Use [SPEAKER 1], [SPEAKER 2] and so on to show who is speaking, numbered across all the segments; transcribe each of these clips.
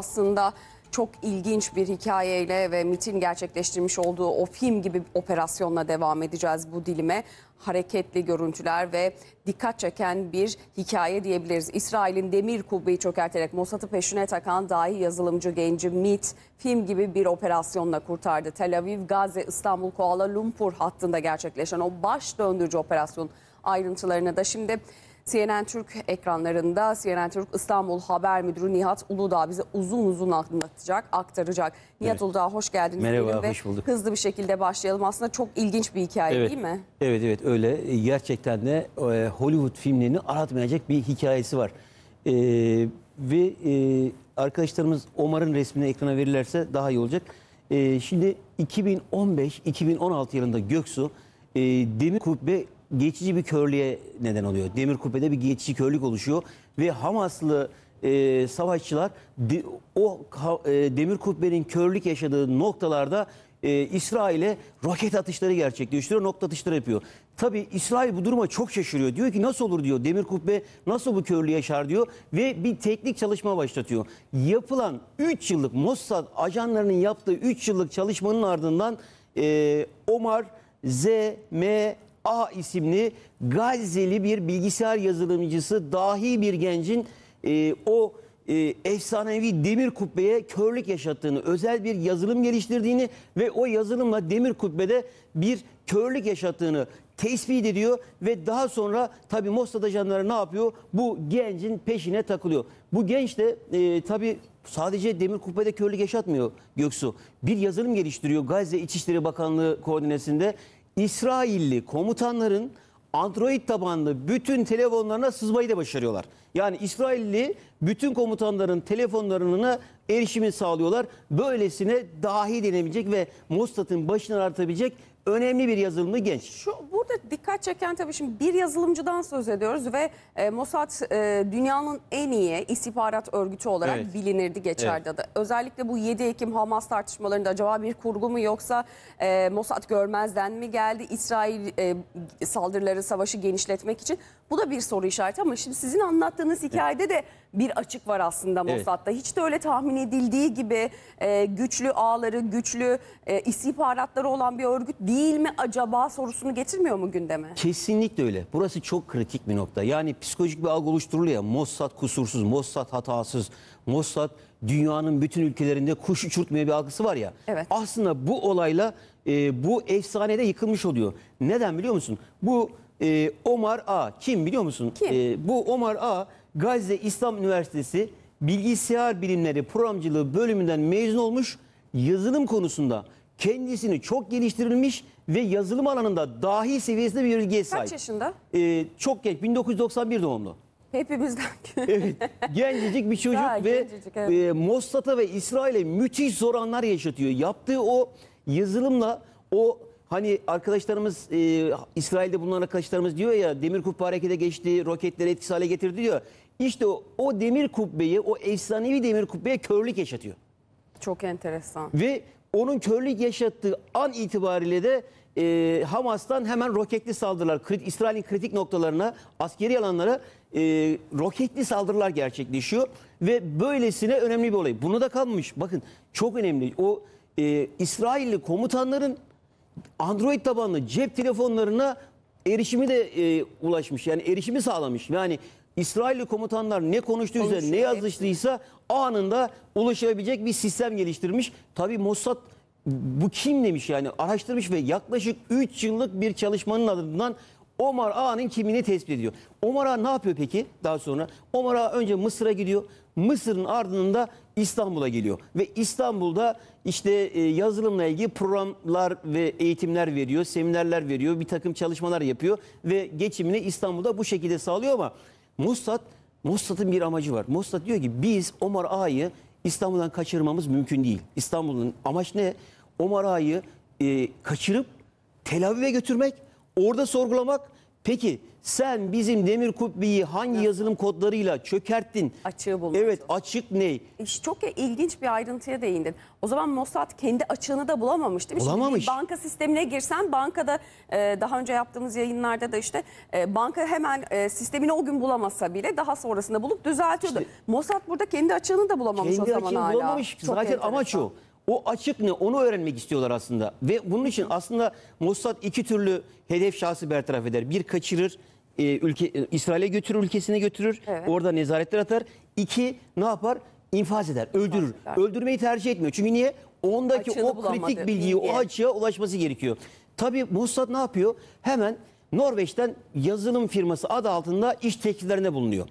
[SPEAKER 1] aslında çok ilginç bir hikayeyle ve MIT'in gerçekleştirmiş olduğu o film gibi operasyonla devam edeceğiz bu dilime. Hareketli görüntüler ve dikkat çeken bir hikaye diyebiliriz. İsrail'in demir kubbeyi çökerterek Mossad'ı peşine takan dahi yazılımcı genci MIT film gibi bir operasyonla kurtardı. Tel Aviv, Gazze, İstanbul, Kuala Lumpur hattında gerçekleşen o baş döndürücü operasyon ayrıntılarına da şimdi CNN Türk ekranlarında CNN Türk İstanbul Haber Müdürü Nihat Uludağ bize uzun uzun anlatacak, aktaracak. Nihat evet. Uludağ hoş geldiniz. Merhaba, hoş bulduk. Hızlı bir şekilde başlayalım. Aslında çok ilginç bir hikaye evet. değil mi?
[SPEAKER 2] Evet, evet öyle. E, gerçekten de e, Hollywood filmlerini aratmayacak bir hikayesi var. Ee, ve e, arkadaşlarımız Omar'ın resmini ekrana verirlerse daha iyi olacak. E, şimdi 2015-2016 yılında Göksu e, demir kubbe geçici bir körlüğe neden oluyor. Demir Kupe'de bir geçici körlük oluşuyor ve Hamaslı e, savaşçılar de, o e, Demir Kupe'nin körlük yaşadığı noktalarda e, İsrail'e roket atışları gerçekleştiriyor, nokta atışları yapıyor. Tabii İsrail bu duruma çok şaşırıyor. Diyor ki nasıl olur diyor Demir Kubbe nasıl bu körlüğü yaşar diyor ve bir teknik çalışma başlatıyor. Yapılan 3 yıllık Mossad ajanlarının yaptığı 3 yıllık çalışmanın ardından e, Omar Zm A isimli Gazze'li bir bilgisayar yazılımcısı dahi bir gencin e, o e, efsanevi demir kubbeye körlük yaşattığını, özel bir yazılım geliştirdiğini ve o yazılımla demir kubbede bir körlük yaşattığını tespit ediyor ve daha sonra tabi Mossad ajanları ne yapıyor? Bu gencin peşine takılıyor. Bu genç de e, tabii sadece demir kubbede körlük yaşatmıyor Göksu. Bir yazılım geliştiriyor Gazze İçişleri Bakanlığı koordinesinde. İsrailli komutanların Android tabanlı bütün telefonlarına sızmayı da başarıyorlar. Yani İsrailli bütün komutanların telefonlarına erişimi sağlıyorlar. Böylesine dahi denemeyecek ve Mossad'ın başını artabilecek önemli bir yazılımlı genç. Şu
[SPEAKER 1] burada dikkat çeken tabii şimdi bir yazılımcıdan söz ediyoruz ve e, Mossad e, dünyanın en iyi istihbarat örgütü olarak Evet. bilinirdi geçerdi adı. Özellikle bu 7 Ekim Hamas tartışmalarında acaba bir kurgu mu yoksa e, Mossad görmezden mi geldi İsrail e, saldırıları savaşı genişletmek için? Bu da bir soru işareti ama şimdi sizin anlattığınız hikayede de bir açık var aslında Mossad'da. Hiç de öyle tahmin edildiği gibi e, güçlü ağları, güçlü e, istihbaratları olan bir örgüt değil mi acaba sorusunu getirmiyor mu gündeme?
[SPEAKER 2] Kesinlikle öyle. Burası çok kritik bir nokta. Yani psikolojik bir algı oluşturuluyor ya. Mossad kusursuz, Mossad hatasız, Mossad dünyanın bütün ülkelerinde kuş uçurtmaya bir algısı var ya. Evet. Aslında bu olayla e, bu efsanede yıkılmış oluyor. Neden biliyor musun? Bu e, Omar A. Kim biliyor musun? Kim? E, bu Omar A. Gazze İslam Üniversitesi Bilgisayar Bilimleri Programcılığı bölümünden mezun olmuş yazılım konusunda kendisini çok geliştirilmiş ve yazılım alanında dahi seviyesinde bir bilgiye sahip. Kaç yaşında? E, çok genç 1991 doğumlu.
[SPEAKER 1] Hepimizden.
[SPEAKER 2] evet. Gencecik bir çocuk Daha ve gencecik, evet. e, Mossad'a ve İsrail'e müthiş zor anlar yaşatıyor. Yaptığı o yazılımla o Hani arkadaşlarımız e, İsrail'de bulunan arkadaşlarımız diyor ya demir kubbe harekete geçti, roketleri etkisiz hale getirdi diyor. İşte o, o demir kubbeyi, o efsanevi demir kubbeye körlük yaşatıyor.
[SPEAKER 1] Çok enteresan.
[SPEAKER 2] Ve onun körlük yaşattığı an itibariyle de e, Hamas'tan hemen roketli saldırılar, krit, İsrail'in kritik noktalarına, askeri alanlara e, roketli saldırılar gerçekleşiyor. Ve böylesine önemli bir olay. Bunu da kalmış. Bakın çok önemli. O e, İsrailli komutanların Android tabanlı cep telefonlarına erişimi de e, ulaşmış. Yani erişimi sağlamış. Yani İsrailli komutanlar ne konuştu üzerine ne yazıştıysa anında ulaşabilecek bir sistem geliştirmiş. Tabi Mossad bu kim demiş yani araştırmış ve yaklaşık 3 yıllık bir çalışmanın adından Omar A'nın kimini tespit ediyor. Omar Ağa ne yapıyor peki daha sonra? Omar Ağa önce Mısır'a gidiyor. Mısır'ın ardından İstanbul'a geliyor. Ve İstanbul'da işte e, yazılımla ilgili programlar ve eğitimler veriyor, seminerler veriyor, bir takım çalışmalar yapıyor ve geçimini İstanbul'da bu şekilde sağlıyor ama Mossad, Mossad'ın bir amacı var. Mossad diyor ki biz Omar Ağa'yı İstanbul'dan kaçırmamız mümkün değil. İstanbul'un amaç ne? Omar Ağa'yı e, kaçırıp Tel Aviv'e götürmek, orada sorgulamak Peki sen bizim demir kubbeyi hangi yazılım kodlarıyla çökerttin? Açığı bulmaya Evet çalışıyor. açık ney? İş- e, Çok
[SPEAKER 1] ilginç bir ayrıntıya değindin. O zaman Mossad kendi açığını da bulamamıştı. Bulamamış. Şimdi banka sistemine girsen bankada e, daha önce yaptığımız yayınlarda da işte e, banka hemen sistemini o gün bulamasa bile daha sonrasında bulup düzeltiyordu. Mossad burada kendi açığını da bulamamış Kendi o zaman açığını hala. bulamamış. Çok Zaten enteresan. amaç o.
[SPEAKER 2] O açık ne onu öğrenmek istiyorlar aslında. Ve bunun için aslında Mossad iki türlü hedef şahsı bertaraf eder. Bir kaçırır, e, ülke e, İsrail'e götürür, ülkesine götürür. Evet. Orada nezaretler atar. İki ne yapar? İnfaz eder, öldürür. eder. Öldürmeyi tercih etmiyor. Çünkü niye? Ondaki Açığını o kritik bilgiyi, bilgi. o açığa ulaşması gerekiyor. Tabii Mossad ne yapıyor? Hemen Norveç'ten yazılım firması adı altında iş tekliflerine bulunuyor.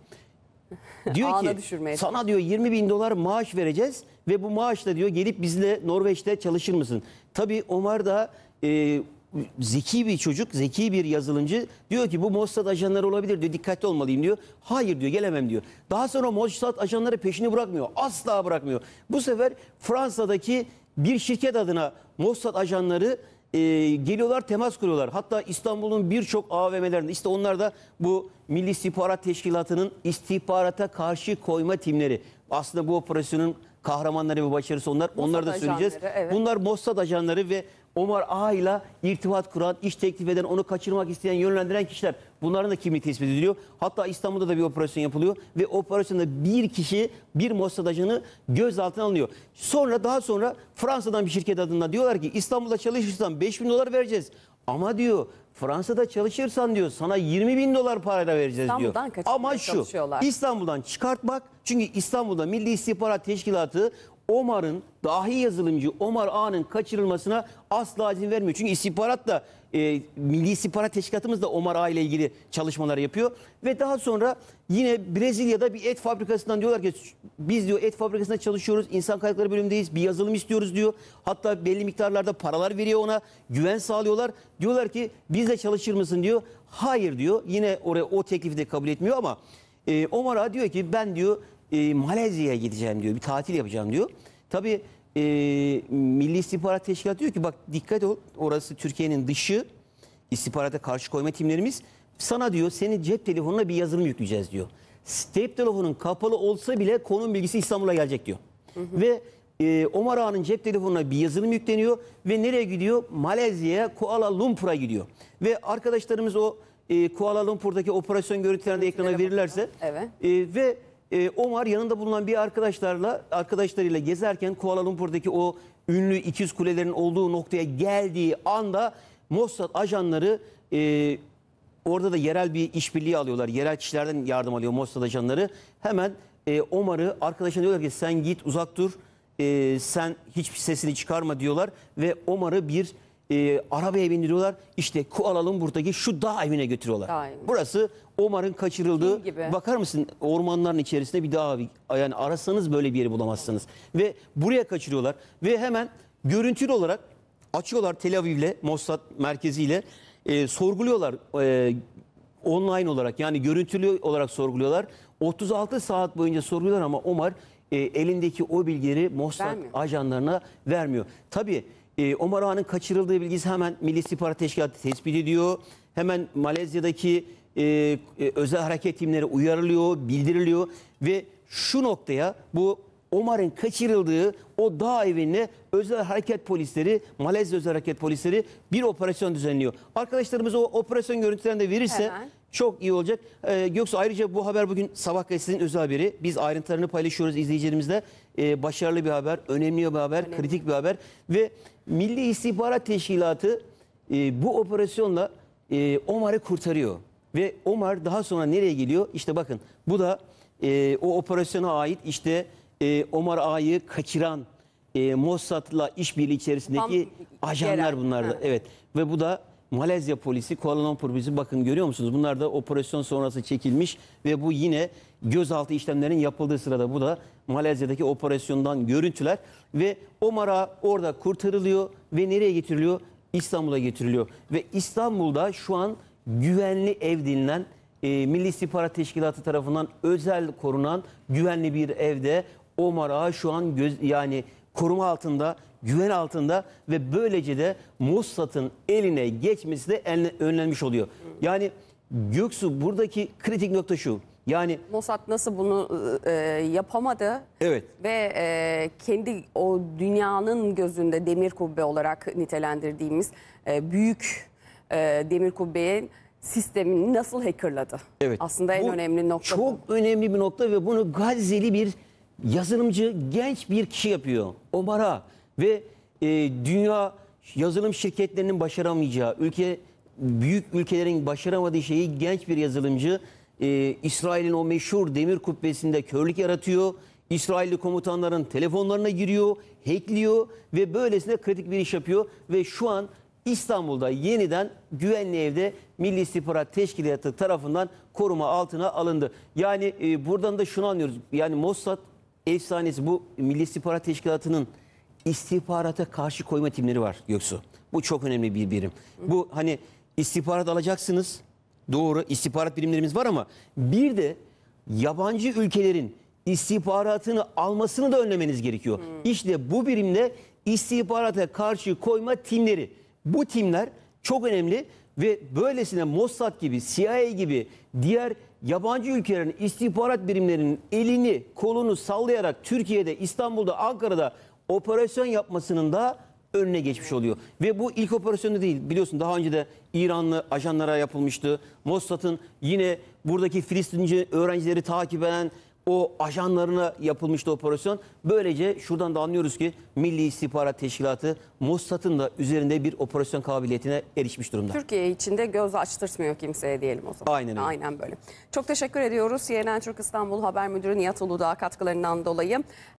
[SPEAKER 2] Diyor ki sana diyor 20 bin dolar maaş vereceğiz ve bu maaşla diyor gelip bizle Norveç'te çalışır mısın? Tabii Omar da e, zeki bir çocuk, zeki bir yazılımcı diyor ki bu Mossad ajanları olabilir diyor. Dikkatli olmalıyım diyor. Hayır diyor gelemem diyor. Daha sonra Mossad ajanları peşini bırakmıyor. Asla bırakmıyor. Bu sefer Fransa'daki bir şirket adına Mossad ajanları e, geliyorlar temas kuruyorlar. Hatta İstanbul'un birçok AVM'lerinde işte onlar da bu Milli İstihbarat Teşkilatı'nın istihbarata karşı koyma timleri. Aslında bu operasyonun kahramanları ve başarısı onlar. Mossad onları da söyleyeceğiz. Ajanları, evet. Bunlar Mossad ajanları ve Omar A ile irtibat kuran, iş teklif eden, onu kaçırmak isteyen, yönlendiren kişiler bunların da kimliği tespit ediliyor. Hatta İstanbul'da da bir operasyon yapılıyor ve operasyonda bir kişi, bir Mossad ajanı gözaltına alınıyor. Sonra daha sonra Fransa'dan bir şirket adına diyorlar ki İstanbul'da çalışırsan 5 bin dolar vereceğiz. Ama diyor Fransa'da çalışırsan diyor sana 20 bin dolar parayla vereceğiz diyor. Ama şu İstanbul'dan çıkartmak çünkü İstanbul'da Milli İstihbarat Teşkilatı Omar'ın dahi yazılımcı Omar Ağa'nın kaçırılmasına asla izin vermiyor. Çünkü istihbarat da e, Milli İstihbarat Teşkilatımız da Omar Ağa ile ilgili çalışmalar yapıyor. Ve daha sonra yine Brezilya'da bir et fabrikasından diyorlar ki biz diyor et fabrikasında çalışıyoruz. insan kaynakları bölümündeyiz. Bir yazılım istiyoruz diyor. Hatta belli miktarlarda paralar veriyor ona. Güven sağlıyorlar. Diyorlar ki bizle çalışır mısın diyor. Hayır diyor. Yine oraya o teklifi de kabul etmiyor ama e, Omar Ağa diyor ki ben diyor e, Malezya'ya gideceğim diyor. Bir tatil yapacağım diyor. Tabii e, Milli İstihbarat Teşkilatı diyor ki bak dikkat ol orası Türkiye'nin dışı istihbarata karşı koyma timlerimiz sana diyor senin cep telefonuna bir yazılım yükleyeceğiz diyor. Cep telefonun kapalı olsa bile konum bilgisi İstanbul'a gelecek diyor. Hı hı. Ve e, Omar Ağa'nın cep telefonuna bir yazılım yükleniyor ve nereye gidiyor? Malezya'ya Kuala Lumpur'a gidiyor. Ve arkadaşlarımız o e, Kuala Lumpur'daki operasyon görüntülerini ekrana verirlerse evet. e, ve e, Omar yanında bulunan bir arkadaşlarla arkadaşlarıyla gezerken Kuala Lumpur'daki o ünlü ikiz kulelerin olduğu noktaya geldiği anda Mossad ajanları e, orada da yerel bir işbirliği alıyorlar. Yerel kişilerden yardım alıyor Mossad ajanları. Hemen e, Omar'ı arkadaşına diyorlar ki sen git uzak dur. E, sen hiçbir sesini çıkarma diyorlar ve Omar'ı bir e, arabaya bindiriyorlar. İşte Kualalım buradaki şu dağ evine götürüyorlar. Dağ Burası Omar'ın kaçırıldığı. Bakar mısın ormanların içerisinde bir dağ Yani arasanız böyle bir yeri bulamazsınız. Ve buraya kaçırıyorlar. Ve hemen görüntülü olarak açıyorlar Tel Aviv'le, Mossad merkeziyle. E, sorguluyorlar e, online olarak yani görüntülü olarak sorguluyorlar. 36 saat boyunca sorguluyorlar ama Omar e, elindeki o bilgileri Mossad Vermiyor. ajanlarına vermiyor. Tabii e, Omar Ağa'nın kaçırıldığı bilgisi hemen Milli İstihbarat Teşkilatı tespit ediyor. Hemen Malezya'daki e, e, özel hareket timleri uyarılıyor, bildiriliyor ve şu noktaya bu Omar'ın kaçırıldığı o dağ evine özel hareket polisleri, Malezya özel hareket polisleri bir operasyon düzenliyor. Arkadaşlarımız o operasyon görüntülerini de verirse Hemen. çok iyi olacak. Ee, Göksu ayrıca bu haber bugün Sabah gazetesinin özel haberi. Biz ayrıntılarını paylaşıyoruz izleyicilerimizle. Ee, başarılı bir haber, önemli bir haber, önemli. kritik bir haber ve Milli İstihbarat Teşkilatı e, bu operasyonla e, Omar'ı kurtarıyor. Ve Omar daha sonra nereye geliyor? İşte bakın bu da e, o operasyona ait işte e, Omar Ağa'yı kaçıran e, Mossad'la işbirliği içerisindeki Tam, ajanlar bunlar da. Evet ve bu da Malezya polisi, Kuala Lumpur polisi bakın görüyor musunuz? Bunlar da operasyon sonrası çekilmiş ve bu yine gözaltı işlemlerinin yapıldığı sırada bu da Malezya'daki operasyondan görüntüler ve Omar'a orada kurtarılıyor ve nereye getiriliyor? İstanbul'a getiriliyor. Ve İstanbul'da şu an güvenli ev denilen e, Milli İstihbarat Teşkilatı tarafından özel korunan güvenli bir evde Omar Ağa şu an göz, yani koruma altında, güven altında ve böylece de Mossad'ın eline geçmesi de enle, önlenmiş oluyor. Yani Göksu buradaki kritik nokta şu. Yani
[SPEAKER 1] Mossad nasıl bunu e, yapamadı? Evet. Ve e, kendi o dünyanın gözünde demir kubbe olarak nitelendirdiğimiz e, büyük e, demir kubbenin sistemini nasıl hackerladı? Evet. Aslında en bu
[SPEAKER 2] önemli nokta Çok bu. önemli bir nokta ve bunu Gazze'li bir yazılımcı genç bir kişi yapıyor. Omara ve e, dünya yazılım şirketlerinin başaramayacağı, ülke büyük ülkelerin başaramadığı şeyi genç bir yazılımcı e, İsrail'in o meşhur demir kubbesinde körlük yaratıyor. İsrailli komutanların telefonlarına giriyor, hackliyor ve böylesine kritik bir iş yapıyor. Ve şu an İstanbul'da yeniden güvenli evde Milli İstihbarat Teşkilatı tarafından koruma altına alındı. Yani e, buradan da şunu anlıyoruz. Yani Mossad efsanesi bu Milli İstihbarat Teşkilatı'nın istihbarata karşı koyma timleri var Göksu. Bu çok önemli bir birim. Bu hani istihbarat alacaksınız doğru istihbarat birimlerimiz var ama bir de yabancı ülkelerin istihbaratını almasını da önlemeniz gerekiyor. Hmm. İşte bu birimde istihbarata karşı koyma timleri. Bu timler çok önemli ve böylesine Mossad gibi, CIA gibi diğer yabancı ülkelerin istihbarat birimlerinin elini, kolunu sallayarak Türkiye'de, İstanbul'da, Ankara'da operasyon yapmasının da önüne geçmiş oluyor. Ve bu ilk operasyonu değil. Biliyorsun daha önce de İranlı ajanlara yapılmıştı. Mossad'ın yine buradaki Filistinci öğrencileri takip eden o ajanlarına yapılmıştı operasyon. Böylece şuradan da anlıyoruz ki Milli İstihbarat Teşkilatı Mossad'ın da üzerinde bir operasyon kabiliyetine erişmiş durumda.
[SPEAKER 1] Türkiye içinde göz açtırtmıyor kimseye diyelim o zaman.
[SPEAKER 2] Aynen öyle. Aynen
[SPEAKER 1] böyle. Çok teşekkür ediyoruz. CNN Türk İstanbul Haber Müdürü Nihat Uludağ katkılarından dolayı.